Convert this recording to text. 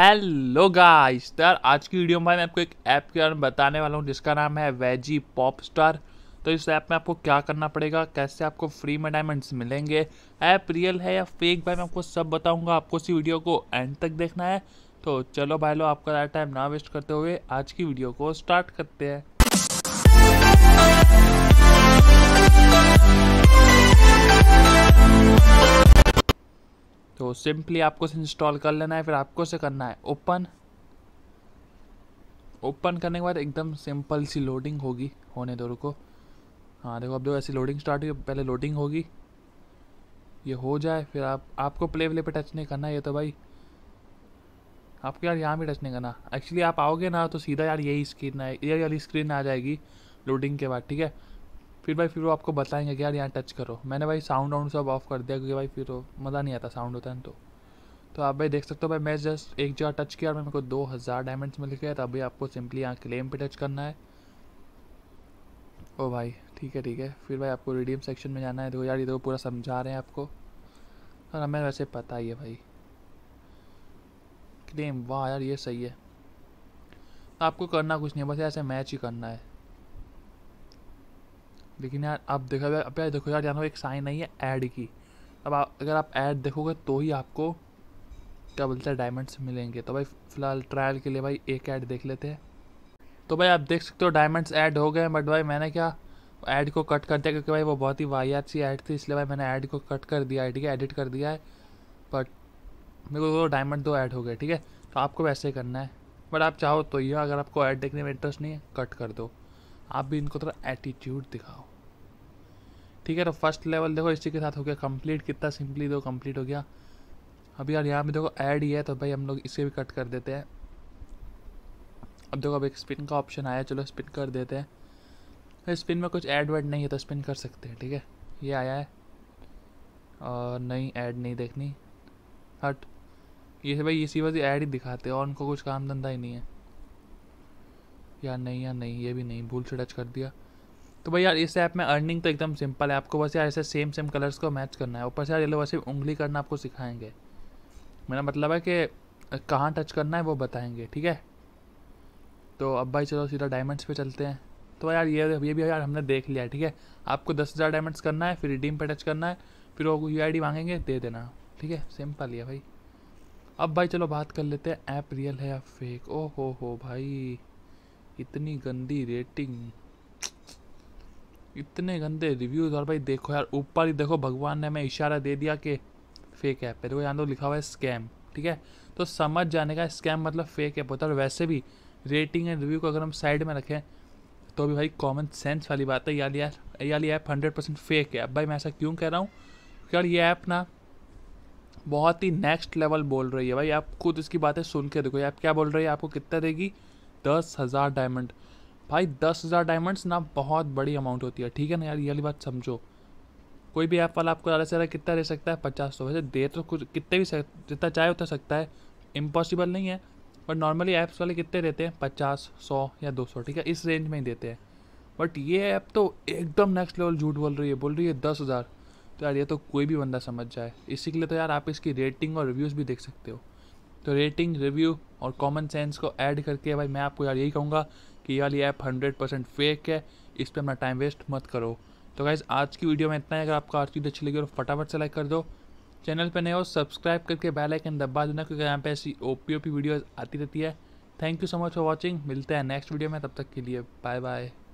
hello तो guys यार आज की वीडियो में मैं आपको एक ऐप के बारे में बताने वाला हूँ जिसका नाम है वेजी पॉप स्टार तो इस ऐप में आपको क्या करना पड़ेगा कैसे आपको फ्री में डायमंड्स मिलेंगे ऐप रियल है या फेक भाई मैं आपको सब बताऊँगा आपको इसी वीडियो को एंड तक देखना है तो चलो भाई लो आपका टाइम ना वेस्ट करते हुए आज की वीडियो को स्टार्ट करते हैं सिंपली आपको से इंस्टॉल कर लेना है फिर आपको से करना है ओपन ओपन करने के बाद एकदम सिंपल सी लोडिंग होगी होने दो रुको हाँ देखो अब देखो ऐसी लोडिंग स्टार्ट हुई पहले लोडिंग होगी ये हो जाए फिर आप आपको प्ले प्ले पे टच नहीं करना ये तो भाई आपको यार यहाँ भी टच नहीं करना एक्चुअली आप आओगे ना तो सीधा यार यही स्क्रीन आए यही वाली स्क्रीन आ जाएगी लोडिंग के बाद ठीक है फिर भाई फिर वो आपको बताएंगे कि यार यहाँ टच करो मैंने भाई साउंड वाउंड सब ऑफ कर दिया क्योंकि भाई फिर वो मज़ा नहीं आता साउंड होता है ना तो तो आप भाई देख सकते हो भाई मैं जस्ट एक जगह टच किया और मेरे को दो हज़ार डायमंड्स मिल गया तो अभी आपको सिंपली यहाँ क्लेम पे टच करना है ओ भाई ठीक है ठीक है फिर भाई आपको रिडीम सेक्शन में जाना है देखो यार ये देखो तो पूरा समझा रहे हैं आपको और हमें वैसे पता ही है भाई क्लेम वाह यार ये सही है आपको करना कुछ नहीं है बस ऐसे मैच ही करना है लेकिन यार अब देखो अब यार देखो यार जानो तो एक साइन नहीं है ऐड की अब आप अगर आप ऐड देखोगे तो ही आपको क्या बोलते हैं डायमंड्स मिलेंगे तो भाई फ़िलहाल ट्रायल के लिए भाई एक ऐड देख लेते हैं तो भाई आप देख सकते हो डायमंड्स ऐड हो गए बट भाई मैंने क्या ऐड को कट कर दिया क्योंकि भाई वो बहुत ही वाहियात सी ऐड थी इसलिए भाई मैंने ऐड को कट कर दिया है ठीक है एडिट कर दिया है बट मेरे को डायमंड तो दो ऐड हो गए ठीक है तो आपको वैसे ही करना है बट आप चाहो तो ये अगर आपको ऐड देखने में इंटरेस्ट नहीं है कट कर दो आप भी इनको थोड़ा एटीट्यूड दिखाओ ठीक है तो फर्स्ट लेवल देखो इसी के साथ हो गया कंप्लीट कितना सिंपली देखो कंप्लीट हो गया अभी यार यहाँ पे देखो ऐड ही है तो भाई हम लोग इसे भी कट कर देते हैं अब देखो अब एक स्पिन का ऑप्शन आया चलो स्पिन कर देते हैं तो स्पिन में कुछ ऐड वैड नहीं है तो स्पिन कर सकते हैं ठीक है ये आया है और नहीं ऐड नहीं देखनी हट ये भाई इसी वजह से ऐड ही दिखाते हैं और उनको कुछ काम धंधा ही नहीं है यार नहीं यार नहीं ये भी नहीं भूल से टच कर दिया तो भाई यार इस ऐप में अर्निंग तो एकदम सिंपल है आपको बस यार ऐसे सेम सेम कलर्स को मैच करना है ऊपर से यार ये लोग वैसे उंगली करना आपको सिखाएंगे मेरा मतलब है कि कहाँ टच करना है वो बताएंगे ठीक है तो अब भाई चलो सीधा डायमंड्स पे चलते हैं तो यार ये ये भी यार हमने देख लिया है ठीक है आपको दस हज़ार डायमंड्स करना है फिर रिडीम पे टच करना है फिर वो यू आई मांगेंगे दे देना ठीक है सिंपल है भाई अब भाई चलो बात कर लेते हैं ऐप रियल है या फेक ओ हो हो भाई इतनी गंदी रेटिंग इतने गंदे रिव्यूज़ और भाई देखो यार ऊपर ही देखो भगवान ने हमें इशारा दे दिया कि फेक ऐप है देखो यहाँ तो लिखा हुआ है स्कैम ठीक है तो समझ जाने का स्कैम मतलब फेक ऐप होता है और वैसे भी रेटिंग एंड रिव्यू को अगर हम साइड में रखें तो भी भाई कॉमन सेंस वाली बात है यार यार ऐप हंड्रेड परसेंट फेक है भाई मैं ऐसा क्यों कह रहा हूँ क्योंकि यार ये ऐप ना बहुत ही नेक्स्ट लेवल बोल रही है भाई आप खुद इसकी बातें सुन के देखो ये ऐप क्या बोल रही है आपको कितना देगी दस हज़ार डायमंड भाई दस हज़ार डायमंड्स ना बहुत बड़ी अमाउंट होती है ठीक है ना यार ये वाली बात समझो कोई भी ऐप वाला आपको ज़्यादा से ज़्यादा कितना दे सकता है पचास सौ वैसे दे तो कुछ कितने भी सक जितना चाहे उतना सकता है इम्पॉसिबल नहीं है बट नॉर्मली ऐप्स वाले कितने देते हैं पचास सौ या दो सौ ठीक है इस रेंज में ही देते हैं बट ये ऐप तो एकदम नेक्स्ट लेवल झूठ बोल रही है बोल रही है दस हज़ार तो यार ये तो कोई भी बंदा समझ जाए इसी के लिए तो यार आप इसकी रेटिंग और रिव्यूज़ भी देख सकते हो तो रेटिंग रिव्यू और कॉमन सेंस को ऐड करके भाई मैं आपको यार यही कहूँगा कि ये वाली ऐप हंड्रेड परसेंट फेक है इस पर अपना टाइम वेस्ट मत करो तो गाइज़ आज की वीडियो में इतना है अगर आपको आज की अच्छी लगी और तो फटाफट से लाइक कर दो चैनल पर नए हो सब्सक्राइब करके बेल आइकन दबा देना क्योंकि यहाँ पे ऐसी ओ पी वीडियोज़ आती रहती है thank you so much for watching मिलते हैं नेक्स्ट वीडियो में तब तक के लिए बाय बाय